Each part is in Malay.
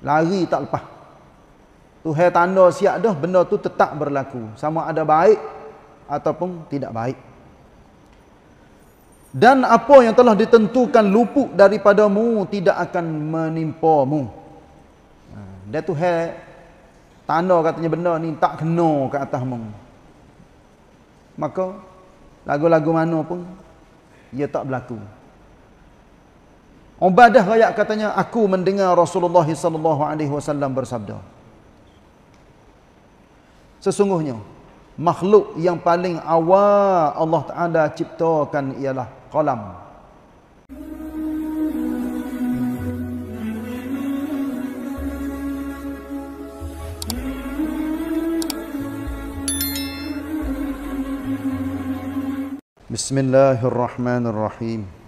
lari tak lepas Tuhan tanda siap dah benda tu tetap berlaku sama ada baik ataupun tidak baik dan apa yang telah ditentukan lupuk daripadamu tidak akan menimpamu ha, dia Tuhan tanda katanya benda ni tak kena ke mu. maka lagu-lagu mana pun ia tak berlaku Ubadah rakyat katanya, aku mendengar Rasulullah SAW bersabda. Sesungguhnya, makhluk yang paling awal Allah Ta'ala ciptakan ialah kolam. Bismillahirrahmanirrahim.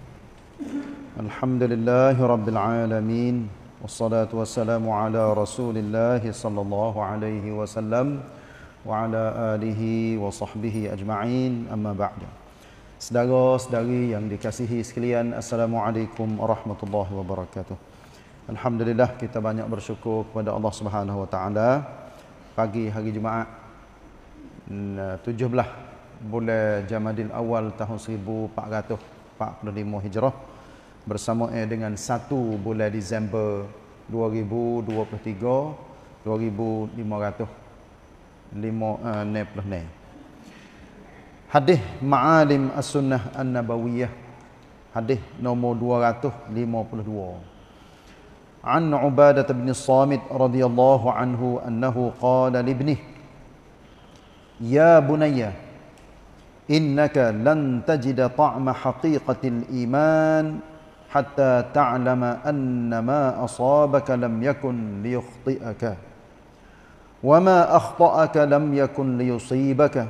الحمد لله رب العالمين والصلاة والسلام على رسول الله صلى الله عليه وسلم وعلى آله وصحبه أجمعين أما Sedara sedari yang dikasihi sekalian Assalamualaikum warahmatullahi wabarakatuh Alhamdulillah kita banyak bersyukur kepada Allah Subhanahu wa taala pagi hari Jumaat hmm, tujuh belah bulan Jamadil Awal tahun pak 1445 Hijrah bersama dengan 1 bulan Disember 2023 eh, ne. Hadis Ma'alim As-Sunnah An-Nabawiyah Hadis nomor 252 عن عبادة بن Samit رضي الله عنه أنه قال لابنه يا bunayya إنك لن تجد طعم حقيقة الإيمان حتى تعلم أن ما أصابك لم يكن ليخطئك وما أخطأك لم يكن ليصيبك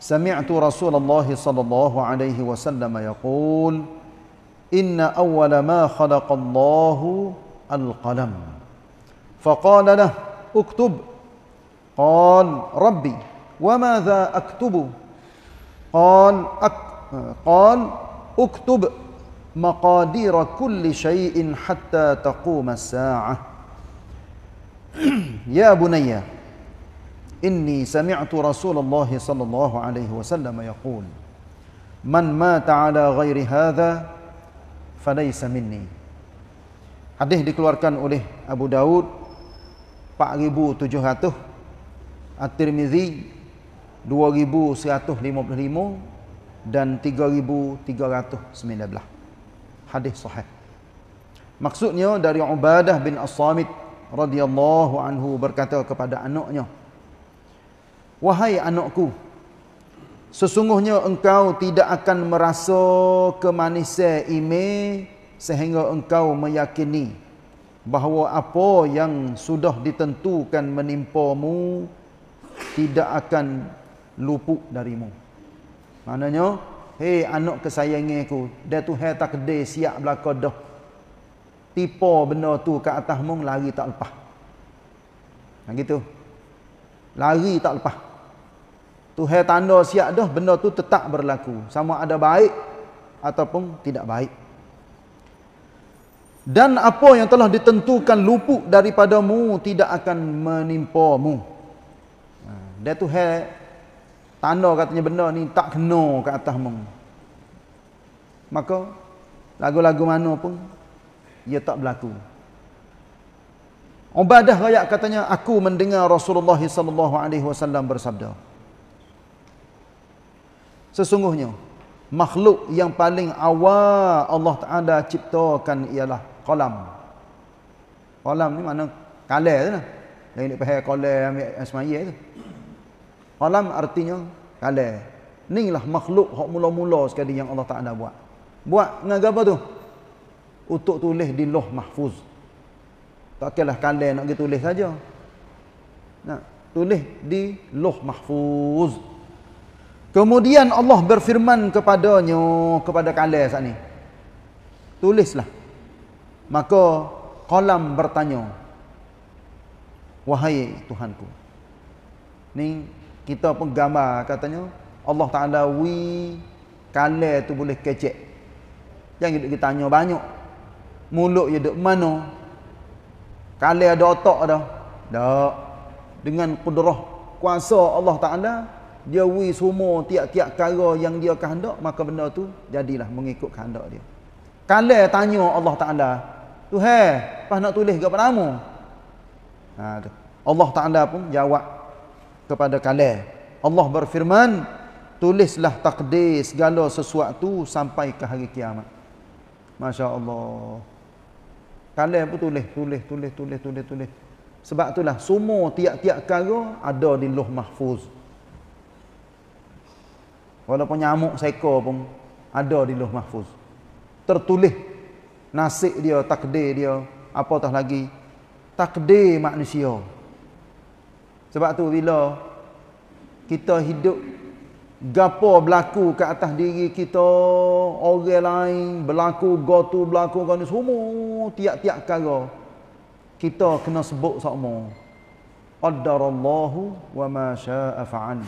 سمعت رسول الله صلى الله عليه وسلم يقول إن أول ما خلق الله القلم فقال له اكتب قال ربي وماذا أكتب قال أك... قال اكتب مقادير كل شيء حتى تقوم الساعة يا بني إني سمعت رسول الله صلى الله عليه وسلم يقول من مات على غير هذا فليس مني Hadis dikeluarkan oleh Abu Daud 4700 At-Tirmizi 2155 dan 3319 hadis sahih. Maksudnya dari Ubadah bin As-Samit radhiyallahu anhu berkata kepada anaknya, "Wahai anakku, sesungguhnya engkau tidak akan merasa kemanisan ime sehingga engkau meyakini bahawa apa yang sudah ditentukan menimpamu tidak akan luput darimu." Maknanya, Hei anak kesayangi aku. Dia tu hei takdeh siap belakang dah. Tipa benda tu ke atas mung lari tak lepas. Nah ha, gitu. Lari tak lepas. Tu hei tanda siap dah benda tu tetap berlaku. Sama ada baik ataupun tidak baik. Dan apa yang telah ditentukan luput daripadamu tidak akan menimpamu. Ha, dia tu hei tanda katanya benda ni tak kena ke atasmu maka lagu-lagu mana pun ia tak berlaku Ubadah rakyat katanya aku mendengar Rasulullah sallallahu alaihi wasallam bersabda Sesungguhnya makhluk yang paling awal Allah Taala ciptakan ialah qalam. Qalam ni mana kalam tu lah. Yang ni pakai qalam asmaiyah tu. Alam artinya kala. Inilah makhluk hak mula-mula sekali yang Allah Taala buat. Buat dengan apa tu? Untuk tulis di Loh Mahfuz. Tak kira lah kala nak gitu tulis saja. Nah tulis di Loh Mahfuz. Kemudian Allah berfirman kepadanya kepada kala saat ni. Tulislah. Maka kolam bertanya. Wahai Tuhanku. Ni kita pun gambar katanya Allah Ta'ala wi kala tu boleh kecek yang kita tanya banyak mulut dia duduk mana kala ada otak dah tak dengan kudrah kuasa Allah Ta'ala dia wi semua tiap-tiap kara yang dia kehendak maka benda tu jadilah mengikut kehendak dia kala tanya Allah Ta'ala tu hei pas nak tulis ke padamu ha, Allah Ta'ala pun jawab kepada kalian. Allah berfirman, tulislah takdir segala sesuatu sampai ke hari kiamat. Masya Allah. Kalian pun tulis, tulis, tulis, tulis, tulis, tulis. Sebab itulah semua tiap-tiap kara ada di loh mahfuz. Walaupun nyamuk seko pun ada di loh mahfuz. Tertulis nasib dia, takdir dia, apa tak lagi. Takdir manusia. Sebab tu bila kita hidup gapo berlaku ke atas diri kita, orang lain berlaku, gotu berlaku kan semua tiap-tiap perkara kita kena sebut sama. Qaddarallahu wa ma syaa'a fa'an.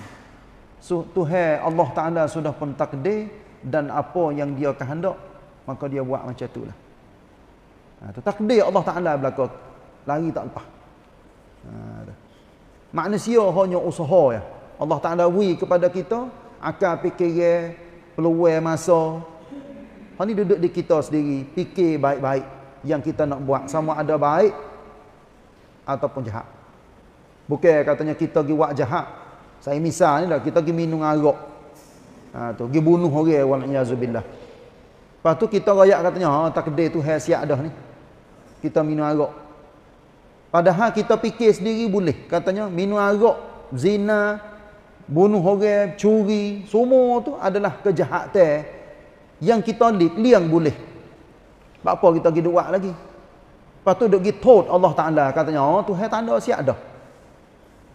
So, Tuhan Allah Taala sudah pentakdir dan apa yang dia kehendak maka dia buat macam itulah. Ha, tu takdir Allah Taala berlaku lari tak lepas. Ha, manusia hanya usaha ya. Allah Ta'ala beri kepada kita akal fikiran, peluang masa. Ha ni duduk di kita sendiri, fikir baik-baik yang kita nak buat sama ada baik ataupun jahat. Bukan katanya kita pergi buat jahat. Saya misal ni dah kita pergi minum arak. Ha tu pergi bunuh orang wa na'yazubillah. Lepas tu kita rakyat katanya ha takdir tu hasiat dah ni. Kita minum arak. Padahal kita fikir sendiri boleh. Katanya minum arak, zina, bunuh orang, curi, semua tu adalah kejahatan yang kita lihat liang boleh. Tak apa kita pergi buat lagi. Lepas tu duduk pergi Allah Ta'ala. Katanya, oh tu hai tanda siap dah.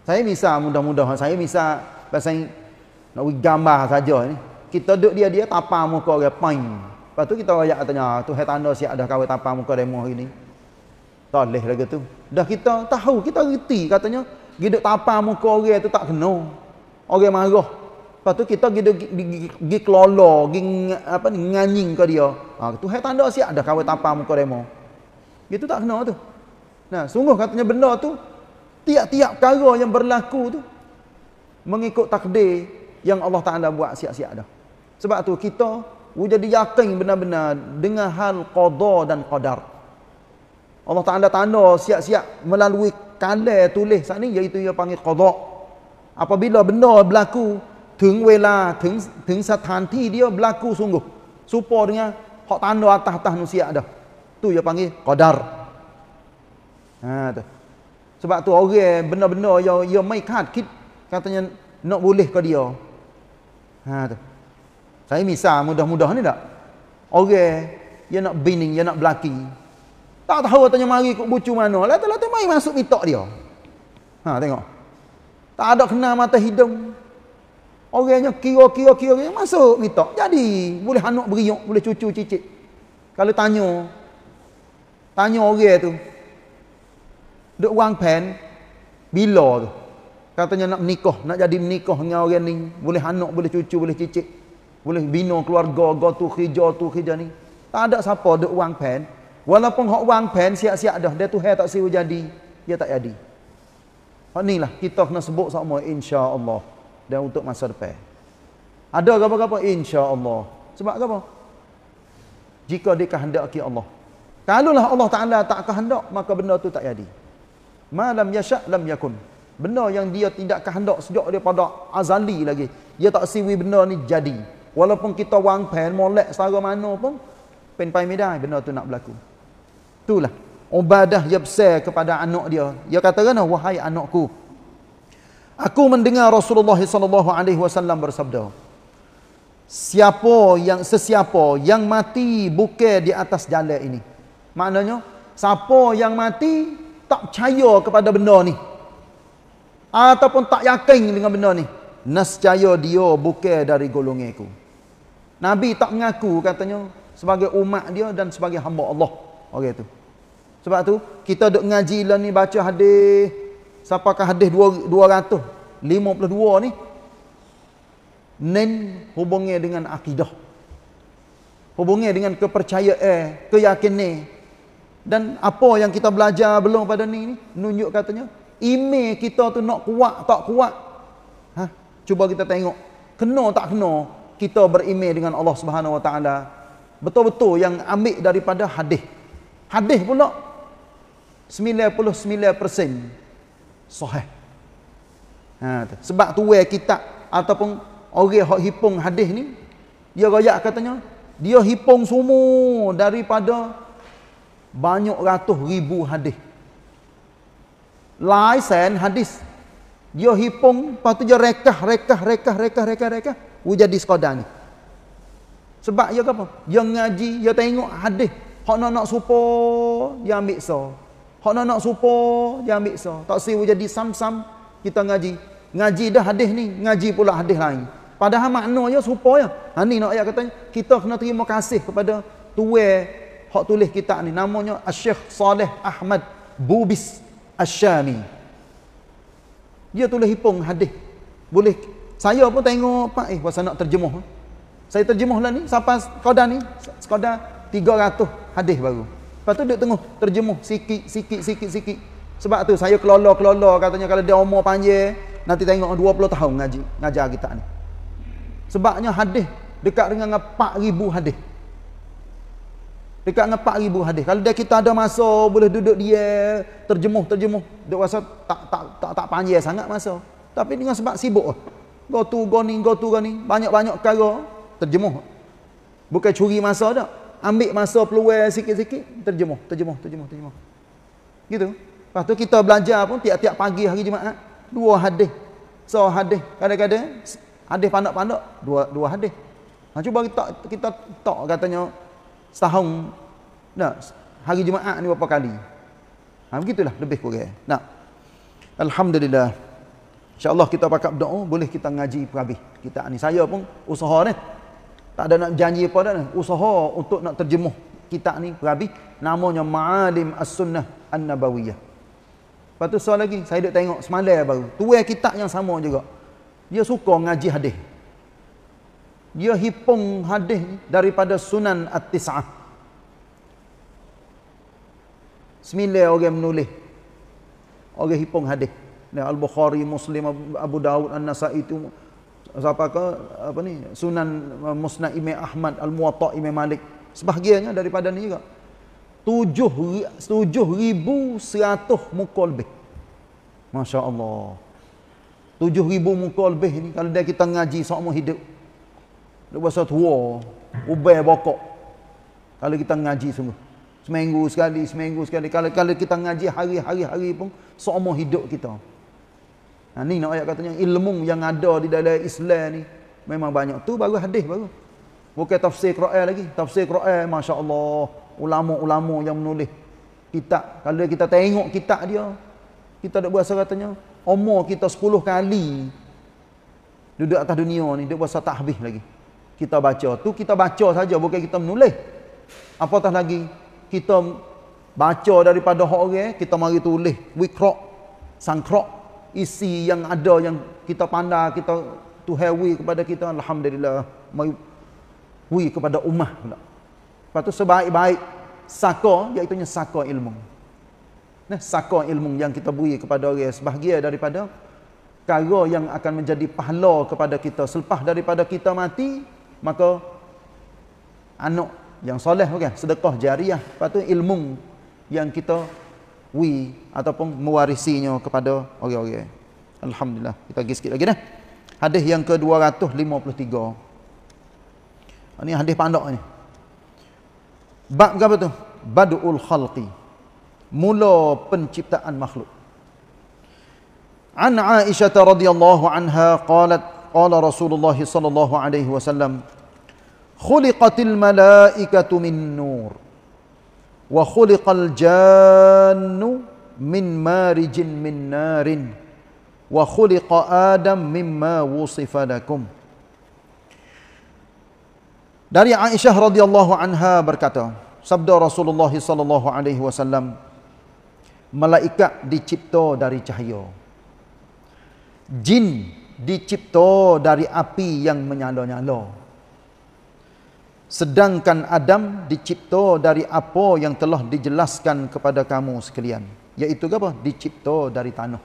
Saya bisa mudah-mudahan. Saya bisa pasang nak pergi gambar saja ni. Kita duduk dia, dia tapar muka dia, pain. Lepas tu kita rakyat katanya, ah, tu hai tanda siap dah kawai tapar muka dia muhari ni. Toleh lagi tu. Dah kita tahu, kita reti katanya. Gidak tapa muka orang tu tak kena. Orang marah. Lepas tu kita gidak gi kelola, gi apa ni nganying ke dia. Ha tu hai tanda siap dah kawai tapa muka demo. Gitu tak kena tu. Nah, sungguh katanya benda tu tiap-tiap perkara yang berlaku tu mengikut takdir yang Allah Taala buat siap-siap dah. Sebab tu kita wujud yakin benar-benar dengan hal qada dan qadar. Allah Ta'ala tanda siap-siap melalui kalai tulis saat ni iaitu ia panggil qadak. Apabila benda berlaku, teng wela, teng teng satanti dia berlaku sungguh. Supo dengan hak tanda atas-atas manusia dah. Tu ia panggil qadar. Ha tu. Sebab tu orang benda-benda yang ia mai kad kit katanya nak boleh ke dia. Ha tu. Saya misal mudah-mudah ni tak. Orang dia nak bining, dia nak belaki. Tak tahu tanya mari kat bucu mana. Lata-lata mai masuk mitok dia. Ha tengok. Tak ada kena mata hidung. Orangnya kira-kira-kira masuk mitok. Jadi boleh anak beriuk, boleh cucu cicit. Kalau tanya tanya orang tu. Duk wang pen bila tu? Katanya nak menikah, nak jadi menikah dengan orang ni. Boleh anak, boleh cucu, boleh cicit. Boleh bina keluarga, go tu hijau tu hijau ni. Tak ada siapa duk wang pen. Walaupun hok wang pen siap-siap dah, dia tu tak siwa jadi, dia tak jadi. ni lah, kita kena sebut sama insya-Allah dan untuk masa depan. Ada apa-apa insya-Allah. Sebab apa? Jika dia kehendaki Allah. Kalaulah Allah Taala tak kehendak, maka benda tu tak jadi. Malam yasha' lam yakun. Benda yang dia tidak kehendak sejak dia pada azali lagi, dia tak siwi benda ni jadi. Walaupun kita wang pen molek sara mana pun, pen pai medai benda tu nak berlaku. Itulah. Ubadah yabsir kepada anak dia. Dia kata kena, wahai anakku. Aku mendengar Rasulullah SAW bersabda. Siapa yang, sesiapa yang mati buka di atas jalan ini. Maknanya, siapa yang mati tak percaya kepada benda ni. Ataupun tak yakin dengan benda ni. Nascaya dia buka dari golongiku. Nabi tak mengaku katanya sebagai umat dia dan sebagai hamba Allah orang tu. Sebab tu kita duk ngaji lah ni baca hadis siapakah hadis 252 ni nen hubungnya dengan akidah. Hubungnya dengan kepercayaan, keyakinan. Dan apa yang kita belajar belum pada ni ni nunjuk katanya ime kita tu nak kuat tak kuat. Ha? Cuba kita tengok kena tak kena kita berime dengan Allah Subhanahu Wa Taala. Betul-betul yang ambil daripada hadis Hadis pula 99% sahih. Ha, tu. sebab tu kitab ataupun orang hok hipung hadis ni dia royak katanya dia hipung semua daripada banyak ratus ribu hadis. Lain hadis dia hipung lepas tu rekah rekah rekah rekah rekah rekah wujud di sekodan ni. Sebab dia apa? Dia ngaji, dia tengok hadis Hak nak nak supo dia ambil so. Hak nak nak supo dia ambil so. Tak sih jadi sam-sam kita ngaji. Ngaji dah hadis ni, ngaji pula hadis lain. Padahal maknanya supo ya. Ha ni nak ayat katanya kita kena terima kasih kepada tua hak tulis kita ni namanya Asy-Syeikh Saleh Ahmad Bubis Asy-Syami. Dia tulis hipung hadis. Boleh saya pun tengok Pak eh pasal nak terjemah. Ha? Saya terjemahlah ni sampai sekadar ni sekadar hadis baru. Lepas tu duduk tengok, terjemuh sikit, sikit, sikit, sikit. Sebab tu saya kelola-kelola katanya kalau dia umur panjang, nanti tengok 20 tahun ngaji, ngajar kita ni. Sebabnya hadis dekat dengan 4,000 hadis. Dekat dengan 4,000 hadis. Kalau dia kita ada masa, boleh duduk dia, terjemuh, terjemuh. Duduk rasa tak, tak, tak, tak panjang sangat masa. Tapi dengan sebab sibuk. Lah. Go to, go ni, go to, go ni. Banyak-banyak kara, terjemuh. Bukan curi masa tak ambil masa peluang sikit-sikit terjemuh terjemuh terjemuh terjemuh gitu lepas tu kita belajar pun tiap-tiap pagi hari jumaat dua hadis so hadis kadang-kadang hadis pandak-pandak dua dua hadis ha, cuba kita kita tok katanya setahun nah hari jumaat ni berapa kali ha begitulah lebih kurang nah alhamdulillah Insya Allah kita pakai doa boleh kita ngaji perabih kita ni saya pun usaha ni tak ada nak janji apa dah usaha untuk nak terjemuh kitab ni perabi namanya Maalim As-Sunnah An-Nabawiyah. Lepas tu soal lagi saya duk tengok semalam baru tuan kitab yang sama juga. Dia suka ngaji hadis. Dia hipung hadis daripada Sunan At-Tis'ah. Semile orang menulis. Orang hipung hadis. Al-Bukhari, Muslim, Abu Dawud, An-Nasa'i itu siapa ke apa ni Sunan eh, Musnad Imam Ahmad Al Muwatta Imam Malik sebahagiannya daripada ni juga 7 7100 muka lebih masya-Allah 7000 muka lebih ni kalau dia kita ngaji seumur hidup dah bahasa tua ubah bokok kalau kita ngaji semua seminggu sekali seminggu sekali kalau kalau kita ngaji hari-hari hari pun seumur hidup kita Ha, ni nak ayat katanya ilmu yang ada di dalam Islam ni memang banyak tu baru hadis baru. Bukan tafsir Quran lagi. Tafsir Quran masya-Allah ulama-ulama yang menulis kitab. Kalau kita tengok kitab dia, kita dak berasa katanya umur kita 10 kali duduk atas dunia ni dia berasa tak habis lagi. Kita baca tu kita baca saja bukan kita menulis. Apatah lagi kita baca daripada orang kita mari tulis wikra sangkrok isi yang ada yang kita pandang kita to have kepada kita alhamdulillah mai we kepada ummah pula. Lepas tu sebaik-baik saka iaitu nya saka ilmu. Nah, saka ilmu yang kita beri kepada orang sebahagian daripada perkara yang akan menjadi pahala kepada kita selepas daripada kita mati maka anak yang soleh bukan okay? sedekah jariah patu ilmu yang kita we ataupun mewarisinya kepada orang-orang. Alhamdulillah. Kita pergi sikit lagi dah. Hadis yang ke-253. Ini ah, hadis pandok ni. Bab apa tu? Badul khalqi. Mula penciptaan makhluk. An Aisyah radhiyallahu anha qalat qala Rasulullah sallallahu alaihi wasallam khuliqatil malaikatu min nur wa khuliqal jannu min marijin min narin wa khuliqa adam mimma wusifa lakum dari Aisyah radhiyallahu anha berkata sabda Rasulullah sallallahu alaihi wasallam malaikat dicipta dari cahaya jin dicipta dari api yang menyala-nyala Sedangkan Adam dicipta dari apa yang telah dijelaskan kepada kamu sekalian. Iaitu apa? Dicipta dari tanah.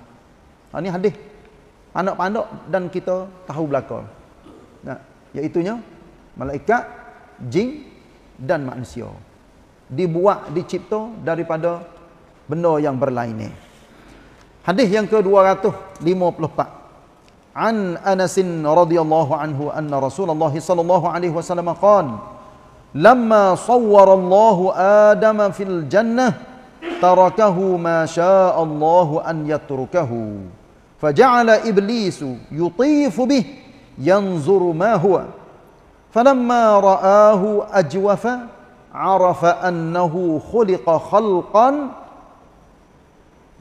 Ha, ini hadis. Anak anak dan kita tahu belakang. Nah, iaitunya malaikat, jin dan manusia. Dibuat, dicipta daripada benda yang berlainan. Hadis yang ke-254. عن أنس رضي الله عنه أن رسول الله صلى الله عليه وسلم قال لما صور الله آدم في الجنة تركه ما شاء الله أن يتركه فجعل إبليس يطيف به ينظر ما هو فلما رآه أجوف عرف أنه خلق خلقا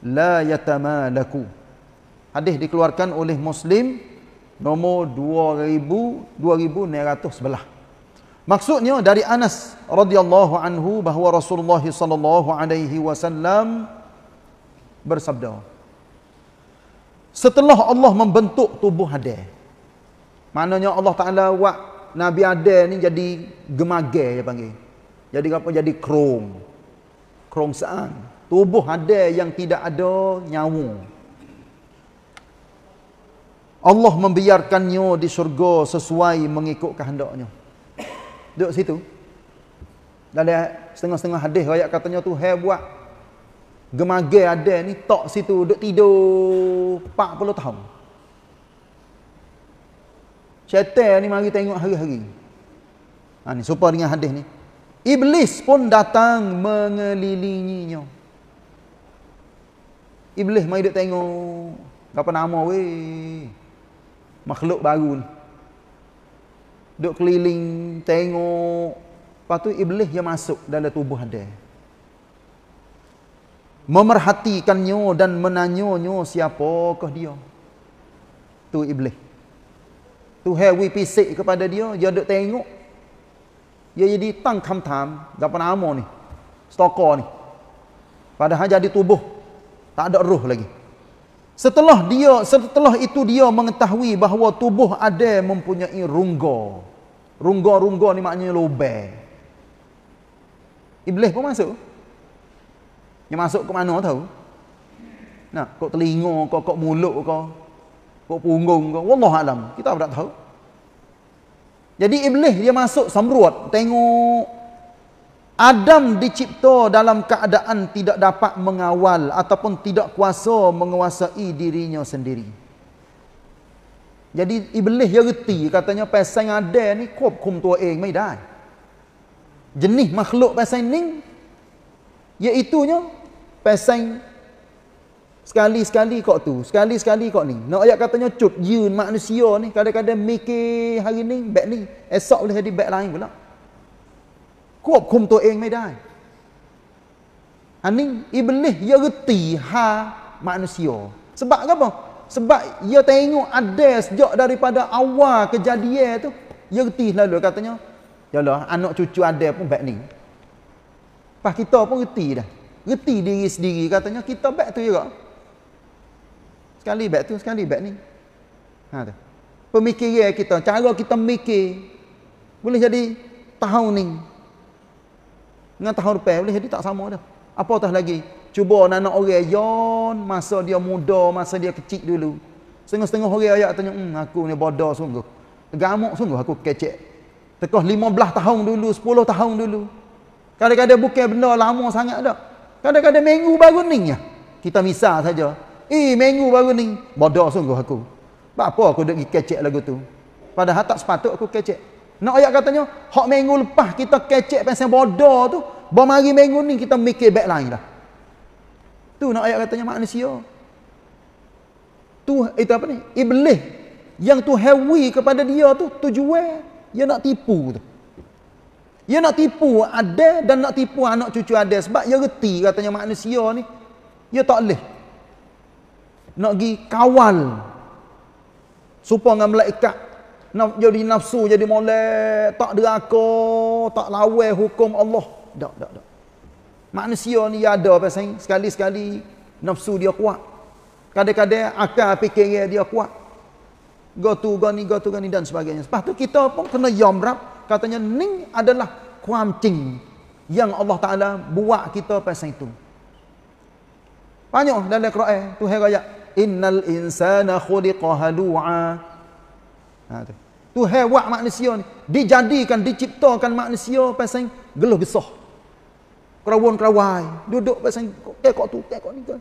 لا يتمالك Hadis dikeluarkan oleh Muslim nomor 2000 2911. Maksudnya dari Anas radhiyallahu anhu bahawa Rasulullah sallallahu alaihi wasallam bersabda. Setelah Allah membentuk tubuh Adam. Maknanya Allah Taala buat Nabi Adam ni jadi gemage dia panggil. Jadi apa jadi krom. krom Krongsaan. Tubuh Adam yang tidak ada nyawa. Allah membiarkannya di syurga sesuai mengikut kehendaknya. Duduk situ. Ada setengah-setengah hadis rakyat katanya tu hai buat gemage ada ni tak situ duduk tidur 40 tahun. Syaitan ni mari tengok hari-hari. Ha ni serupa dengan hadis ni. Iblis pun datang mengelilinginya. Iblis mai duduk tengok. Apa nama weh? makhluk baru ni duk keliling tengok lepas tu iblis yang masuk dalam tubuh dia memerhatikannya dan menanyanya siapakah dia tu iblis tu hewi pisik kepada dia dia duk tengok dia jadi tang kam-tam apa nama ni stoko ni padahal jadi tubuh tak ada roh lagi Setelah dia setelah itu dia mengetahui bahawa tubuh ada mempunyai rungga. Rungga-rungga ni maknanya lubang. Iblis pun masuk. Dia masuk ke mana tahu? Nah, kok telinga, kok kok mulut kau kok punggung kok. Wallah alam, kita tak tahu. Jadi iblis dia masuk samruat, tengok Adam dicipta dalam keadaan tidak dapat mengawal ataupun tidak kuasa menguasai dirinya sendiri. Jadi iblis yang reti katanya pasal yang ada ni kop kum tua eng tidak. dai. Jenis makhluk pasal ning iaitu nya pasal sekali-sekali kok tu, sekali-sekali kok ni. Nak ayat katanya cut yun manusia ni kadang-kadang mikir hari ni baik ni, esok boleh jadi baik lain pula. ควบคุมตัวเองไม่ได้อันนี้อิบลิสยอรตีฮามนุษย์สบักก็บอสบักยอ tengok ada sejak daripada awal kejadian tu ya reti lalu katanya ya Allah anak cucu ada pun baik ni pas kita pun reti dah reti diri sendiri katanya kita baik tu juga sekali baik tu sekali baik ni ha kita cara kita mikir boleh jadi tahu ni dengan tahun depan boleh jadi tak sama dah. Apa tah lagi? Cuba anak orang yon masa dia muda, masa dia kecil dulu. Setengah-setengah orang ayat tanya, "Hmm, aku ni bodoh sungguh. Gamuk sungguh aku kecek." Tekoh 15 tahun dulu, 10 tahun dulu. Kadang-kadang bukan benda lama sangat dah. Kadang-kadang minggu baru ni ya. Kita misal saja. Eh, minggu baru ni. Bodoh sungguh aku. Apa aku duduk kecek lagu tu? Padahal tak sepatut aku kecek. Nak ayat katanya, hak minggu lepas kita kecek pasal bodoh tu, bawa mari minggu ni kita mikir back lain lah. Tu nak ayat katanya manusia. Tu itu apa ni? Iblis yang tu hewi kepada dia tu tujuan dia nak tipu tu. Dia nak tipu ada dan nak tipu anak cucu ada sebab dia reti katanya manusia ni dia tak boleh nak gi kawal supaya dengan malaikat Naf, jadi nafsu jadi molek tak deraka tak lawan hukum Allah tak tak tak manusia ni ada apa sahih sekali-sekali nafsu dia kuat kadang-kadang akal fikir dia kuat go tu go ni go tu go ni dan sebagainya lepas tu kita pun kena yamrap katanya ning adalah kuamting yang Allah Ta'ala buat kita pasal itu. Banyak dalam Al-Quran. Tuhir ayat. Innal insana khuliqa halu'a. Ha tu. Tu hewat manusia ni dijadikan diciptakan manusia pasang geluh besar. Kerawon kerawai, duduk pasang kekok tu, kekok ni tu.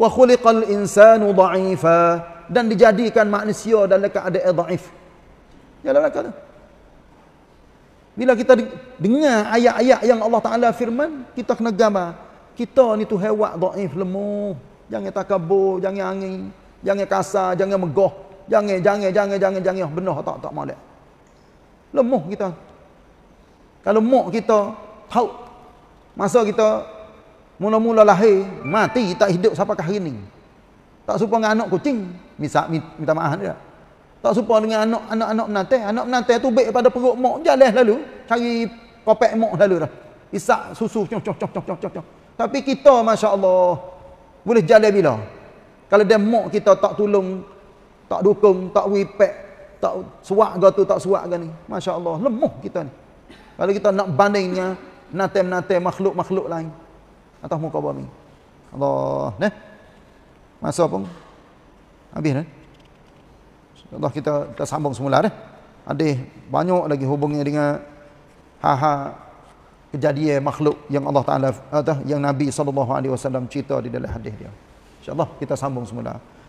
Wa khuliqal insanu dha'ifa dan dijadikan manusia dalam keadaan dha'if. Ya la kata. Bila kita dengar ayat-ayat yang Allah Taala firman, kita kena gambar. Kita ni tu hewan dha'if lemah. Jangan takabur, jangan angin, jangan kasar, jangan megah. Jangan, jangan, jangan, jangan, jangan. Benar tak, tak malak. Lemuh kita. Kalau mak kita, tahu. Masa kita mula-mula lahir, mati, tak hidup sampai ke hari ini. Tak suka dengan anak kucing. Misal, minta maaf dia. Tak suka dengan anak-anak menantai. Anak menantai tu baik pada perut mak. Jalan lalu, cari kopek mak lalu dah. Isak susu, cok, cok, cok, cok, cok, cok. Tapi kita, Masya Allah, boleh jalan bila? Kalau dia mak kita tak tolong, tak dukung, tak wipek, tak suak ke tu, tak suak ke ni. Masya Allah, lemuh kita ni. Kalau kita nak bandingnya, dengan natem-natem makhluk-makhluk lain. Atas muka bumi. Allah, ne? Eh? Masa pun, habis eh? ne? Allah kita, kita sambung semula ne? Eh? Ada banyak lagi hubungnya dengan ha-ha kejadian makhluk yang Allah Taala yang Nabi sallallahu alaihi wasallam cerita di dalam hadis dia. Insya-Allah kita sambung semula.